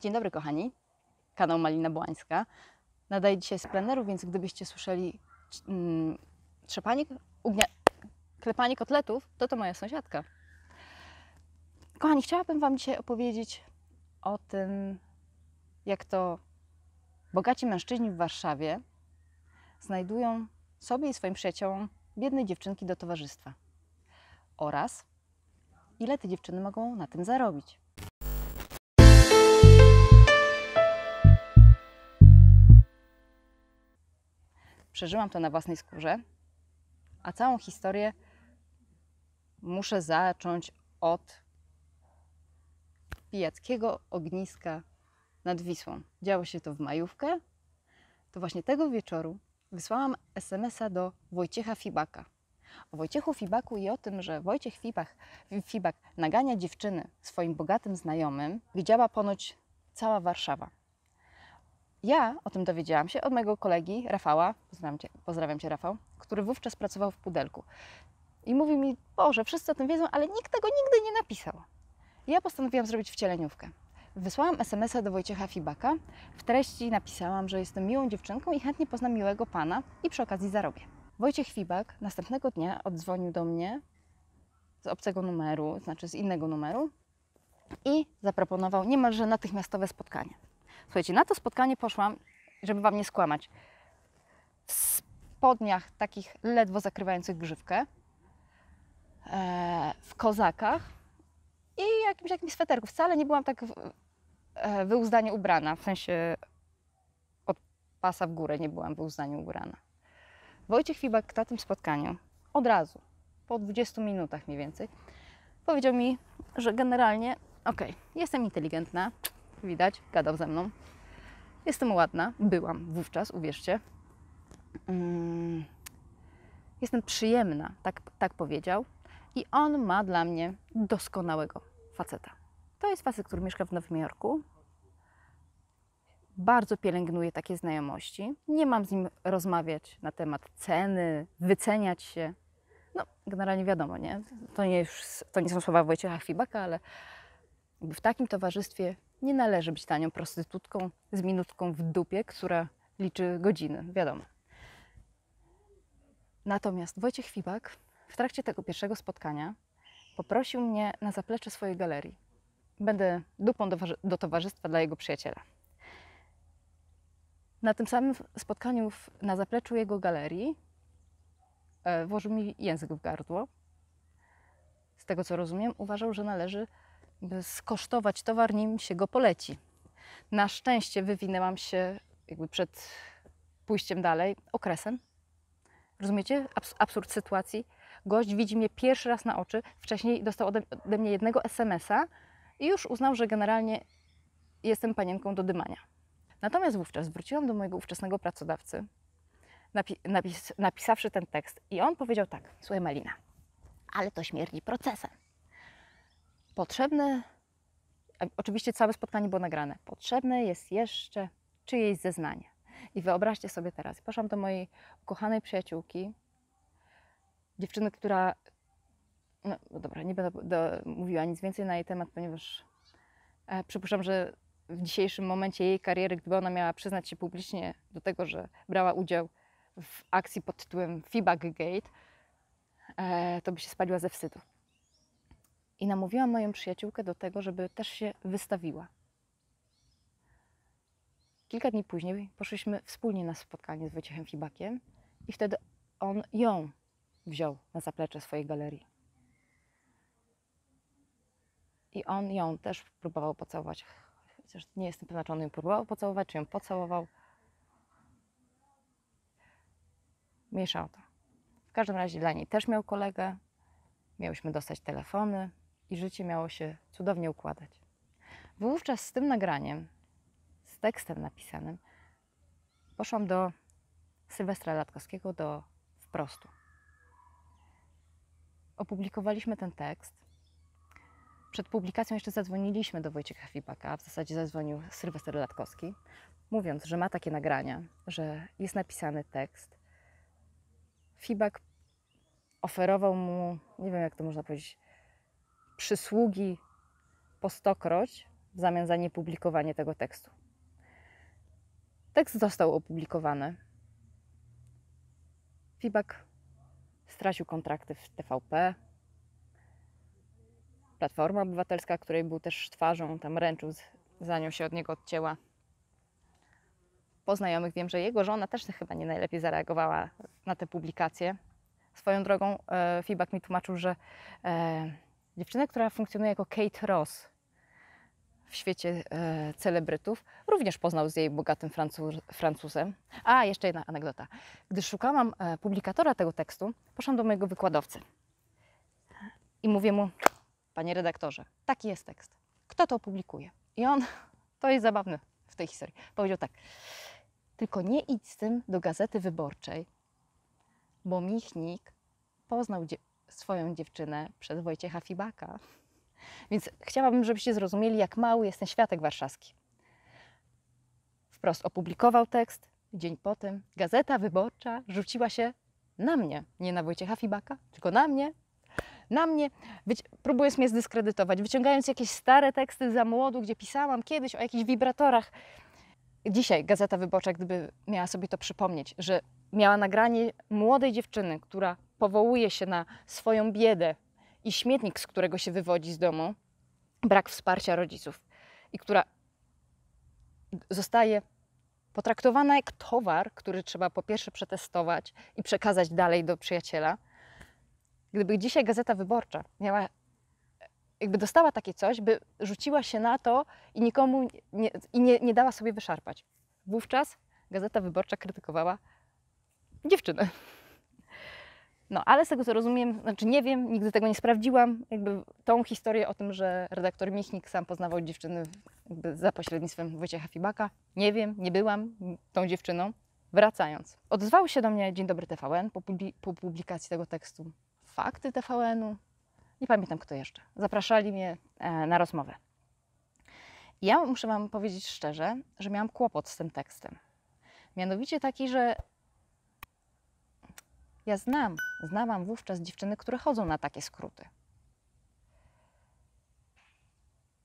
Dzień dobry kochani, kanał Malina Błańska. Nadaję dzisiaj z pleneru, więc gdybyście słyszeli mm, trzepanie, ugnia, klepanie kotletów, to to moja sąsiadka. Kochani, chciałabym Wam dzisiaj opowiedzieć o tym, jak to bogaci mężczyźni w Warszawie znajdują sobie i swoim przyjaciołom biednej dziewczynki do towarzystwa oraz ile te dziewczyny mogą na tym zarobić. przeżyłam to na własnej skórze, a całą historię muszę zacząć od pijackiego ogniska nad Wisłą. Działo się to w majówkę. To właśnie tego wieczoru wysłałam SMS-a do Wojciecha Fibaka. O Wojciechu Fibaku i o tym, że Wojciech Fibach, Fibak nagania dziewczyny swoim bogatym znajomym, widziała ponoć cała Warszawa ja o tym dowiedziałam się od mojego kolegi Rafała, pozdrawiam cię, pozdrawiam cię Rafał, który wówczas pracował w Pudelku. I mówi mi, Boże, wszyscy o tym wiedzą, ale nikt tego nigdy nie napisał. I ja postanowiłam zrobić wcieleniówkę. Wysłałam SMS-a do Wojciecha Fibaka. W treści napisałam, że jestem miłą dziewczynką i chętnie poznam miłego pana i przy okazji zarobię. Wojciech Fibak następnego dnia oddzwonił do mnie z obcego numeru, znaczy z innego numeru i zaproponował niemalże natychmiastowe spotkanie. Słuchajcie, na to spotkanie poszłam, żeby Wam nie skłamać, w spodniach takich ledwo zakrywających grzywkę, e, w kozakach i jakimś jakimś sweterku. Wcale nie byłam tak e, wyuzdanie ubrana, w sensie od pasa w górę nie byłam wyuzdanie ubrana. Wojciech Fibak na tym spotkaniu od razu, po 20 minutach mniej więcej, powiedział mi, że generalnie, okej, okay, jestem inteligentna, widać, gadał ze mną. Jestem ładna, byłam wówczas, uwierzcie. Mm, jestem przyjemna, tak, tak powiedział. I on ma dla mnie doskonałego faceta. To jest facet, który mieszka w Nowym Jorku. Bardzo pielęgnuje takie znajomości. Nie mam z nim rozmawiać na temat ceny, wyceniać się. No, generalnie wiadomo, nie? To nie, już, to nie są słowa Wojciecha Chwibaka, ale w takim towarzystwie nie należy być tanią prostytutką z minutką w dupie, która liczy godziny, wiadomo. Natomiast Wojciech Fibak w trakcie tego pierwszego spotkania poprosił mnie na zaplecze swojej galerii. Będę dupą do, do towarzystwa dla jego przyjaciela. Na tym samym spotkaniu w, na zapleczu jego galerii e, włożył mi język w gardło. Z tego co rozumiem, uważał, że należy skosztować towar, nim się go poleci. Na szczęście wywinęłam się jakby przed pójściem dalej okresem. Rozumiecie? Abs absurd sytuacji. Gość widzi mnie pierwszy raz na oczy, wcześniej dostał ode, ode mnie jednego SMS-a i już uznał, że generalnie jestem panienką do dymania. Natomiast wówczas wróciłam do mojego ówczesnego pracodawcy, napi napis, napisawszy ten tekst, i on powiedział tak: Słuchaj, Malina, ale to śmierdzi procesem potrzebne, oczywiście całe spotkanie było nagrane, potrzebne jest jeszcze czyjeś zeznanie. I wyobraźcie sobie teraz, poszłam do mojej ukochanej przyjaciółki, dziewczyny, która, no, no dobra, nie będę do, mówiła nic więcej na jej temat, ponieważ e, przypuszczam, że w dzisiejszym momencie jej kariery, gdyby ona miała przyznać się publicznie do tego, że brała udział w akcji pod tytułem Feedback Gate, e, to by się spaliła ze wstydu i namówiłam moją przyjaciółkę do tego, żeby też się wystawiła. Kilka dni później poszliśmy wspólnie na spotkanie z Wojciechem Fibakiem i wtedy on ją wziął na zaplecze swojej galerii. I on ją też próbował pocałować. Chociaż nie jestem pewna, czy on ją próbował pocałować, czy ją pocałował. Mieszał to. W każdym razie dla niej też miał kolegę. Miałyśmy dostać telefony, i życie miało się cudownie układać. Wówczas z tym nagraniem, z tekstem napisanym, poszłam do Sylwestra Latkowskiego, do Wprostu. Opublikowaliśmy ten tekst. Przed publikacją jeszcze zadzwoniliśmy do Wojciecha Fibaka, w zasadzie zadzwonił Sylwester Latkowski, mówiąc, że ma takie nagrania, że jest napisany tekst. Fibak oferował mu, nie wiem jak to można powiedzieć, przysługi po stokroć w zamian za niepublikowanie tego tekstu. Tekst został opublikowany. Fibak stracił kontrakty w TVP. Platforma Obywatelska, której był też twarzą, tam ręczył, za nią się od niego odcięła. Po znajomych wiem, że jego żona też chyba nie najlepiej zareagowała na te publikacje. Swoją drogą e, Fibak mi tłumaczył, że e, Dziewczyna, która funkcjonuje jako Kate Ross w świecie e, celebrytów, również poznał z jej bogatym Francuzem. A, jeszcze jedna anegdota. Gdy szukałam e, publikatora tego tekstu, poszłam do mojego wykładowcy i mówię mu, panie redaktorze, taki jest tekst. Kto to opublikuje? I on, to jest zabawne w tej historii, powiedział tak, tylko nie idź z tym do Gazety Wyborczej, bo Michnik poznał swoją dziewczynę przez Wojciecha Fibaka. Więc chciałabym, żebyście zrozumieli, jak mały jest ten światek warszawski. Wprost opublikował tekst, dzień potem Gazeta Wyborcza rzuciła się na mnie, nie na Wojciecha Fibaka, tylko na mnie. Na mnie, próbując mnie zdyskredytować, wyciągając jakieś stare teksty za młodu, gdzie pisałam kiedyś o jakichś wibratorach. Dzisiaj Gazeta Wyborcza, gdyby miała sobie to przypomnieć, że miała nagranie młodej dziewczyny, która powołuje się na swoją biedę i śmietnik, z którego się wywodzi z domu, brak wsparcia rodziców i która zostaje potraktowana jak towar, który trzeba po pierwsze przetestować i przekazać dalej do przyjaciela. Gdyby dzisiaj Gazeta Wyborcza miała, jakby dostała takie coś, by rzuciła się na to i nikomu nie, i nie, nie dała sobie wyszarpać. Wówczas Gazeta Wyborcza krytykowała dziewczynę. No, ale z tego co rozumiem, znaczy nie wiem, nigdy tego nie sprawdziłam, jakby tą historię o tym, że redaktor Michnik sam poznawał dziewczyny za pośrednictwem Wojciecha Fibaka, nie wiem, nie byłam tą dziewczyną. Wracając, odezwał się do mnie Dzień Dobry TVN po, publi po publikacji tego tekstu Fakty TVN-u, nie pamiętam kto jeszcze, zapraszali mnie e, na rozmowę. I ja muszę Wam powiedzieć szczerze, że miałam kłopot z tym tekstem. Mianowicie taki, że ja znam, znałam wówczas dziewczyny, które chodzą na takie skróty.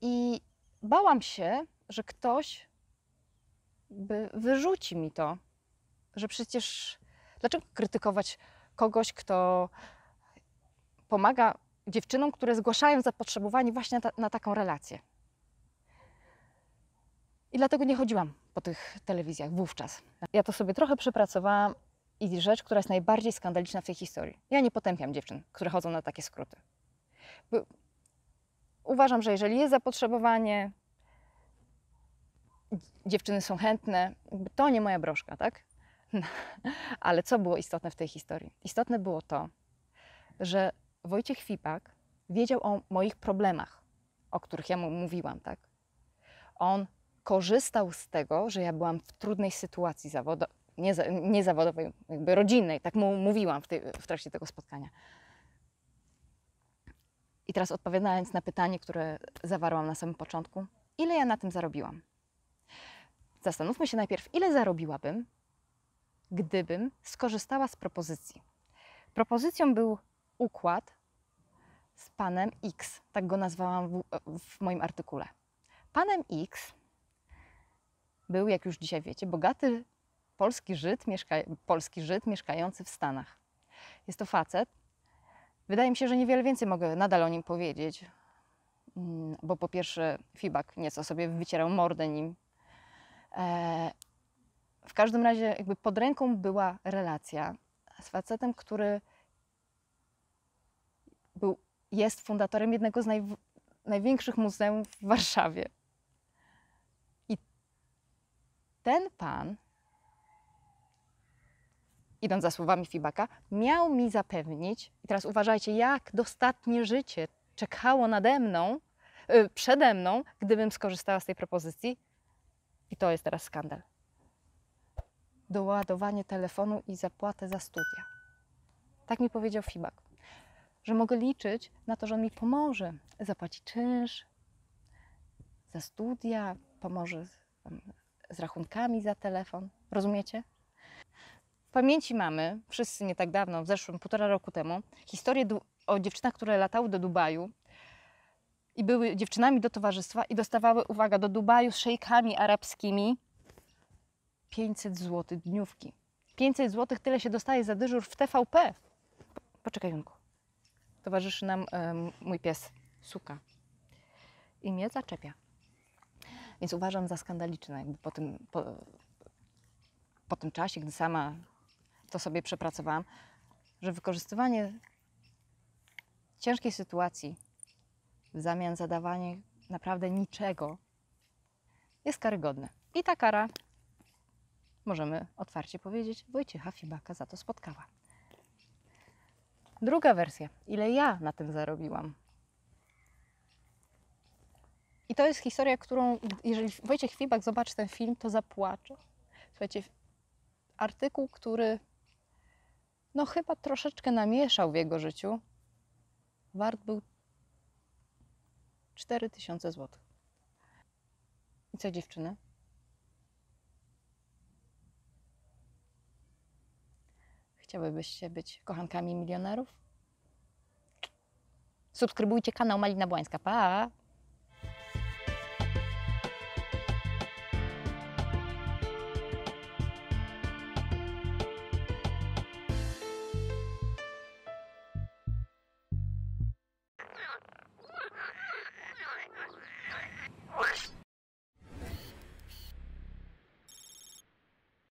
I bałam się, że ktoś by wyrzuci mi to, że przecież dlaczego krytykować kogoś, kto pomaga dziewczynom, które zgłaszają zapotrzebowanie właśnie na taką relację. I dlatego nie chodziłam po tych telewizjach wówczas. Ja to sobie trochę przepracowałam i rzecz, która jest najbardziej skandaliczna w tej historii. Ja nie potępiam dziewczyn, które chodzą na takie skróty. Bo uważam, że jeżeli jest zapotrzebowanie, dziewczyny są chętne, to nie moja broszka, tak? No, ale co było istotne w tej historii? Istotne było to, że Wojciech Fipak wiedział o moich problemach, o których ja mu mówiłam, tak? On korzystał z tego, że ja byłam w trudnej sytuacji zawodowej, nie, nie, zawodowej, jakby rodzinnej, tak mu mówiłam w, w trakcie tego spotkania. I teraz odpowiadając na pytanie, które zawarłam na samym początku, ile ja na tym zarobiłam? Zastanówmy się najpierw, ile zarobiłabym, gdybym skorzystała z propozycji. Propozycją był układ z panem X, tak go nazwałam w, w moim artykule. Panem X był, jak już dzisiaj wiecie, bogaty polski Żyd, mieszka... polski Żyd mieszkający w Stanach. Jest to facet. Wydaje mi się, że niewiele więcej mogę nadal o nim powiedzieć, mm, bo po pierwsze Fibak nieco sobie wycierał mordę nim. E, w każdym razie jakby pod ręką była relacja z facetem, który był, jest fundatorem jednego z naj... największych muzeum w Warszawie ten pan, idąc za słowami Fibaka, miał mi zapewnić, i teraz uważajcie, jak dostatnie życie czekało nade mną, yy, przede mną, gdybym skorzystała z tej propozycji. I to jest teraz skandal. Doładowanie telefonu i zapłatę za studia. Tak mi powiedział Fibak, że mogę liczyć na to, że on mi pomoże zapłacić czynsz za studia, pomoże z rachunkami za telefon. Rozumiecie? W pamięci mamy, wszyscy nie tak dawno, w zeszłym, półtora roku temu, historię o dziewczynach, które latały do Dubaju i były dziewczynami do towarzystwa i dostawały, uwaga, do Dubaju z szejkami arabskimi 500 zł dniówki. 500 zł tyle się dostaje za dyżur w TVP. Poczekaj, Junku. Towarzyszy nam y, mój pies, suka. I mnie zaczepia. Więc uważam za skandaliczne jakby po tym, po, po tym czasie, gdy sama to sobie przepracowałam, że wykorzystywanie ciężkiej sytuacji w zamian za dawanie naprawdę niczego jest karygodne. I ta kara, możemy otwarcie powiedzieć, Wojciecha Fibaka za to spotkała. Druga wersja. Ile ja na tym zarobiłam? I to jest historia, którą, jeżeli Wojciech Fibak zobaczy ten film, to zapłacze. Słuchajcie, artykuł, który no chyba troszeczkę namieszał w jego życiu, wart był 4000 zł. I co dziewczyny? Chciałybyście być kochankami milionerów? Subskrybujcie kanał Malina Błańska. Pa!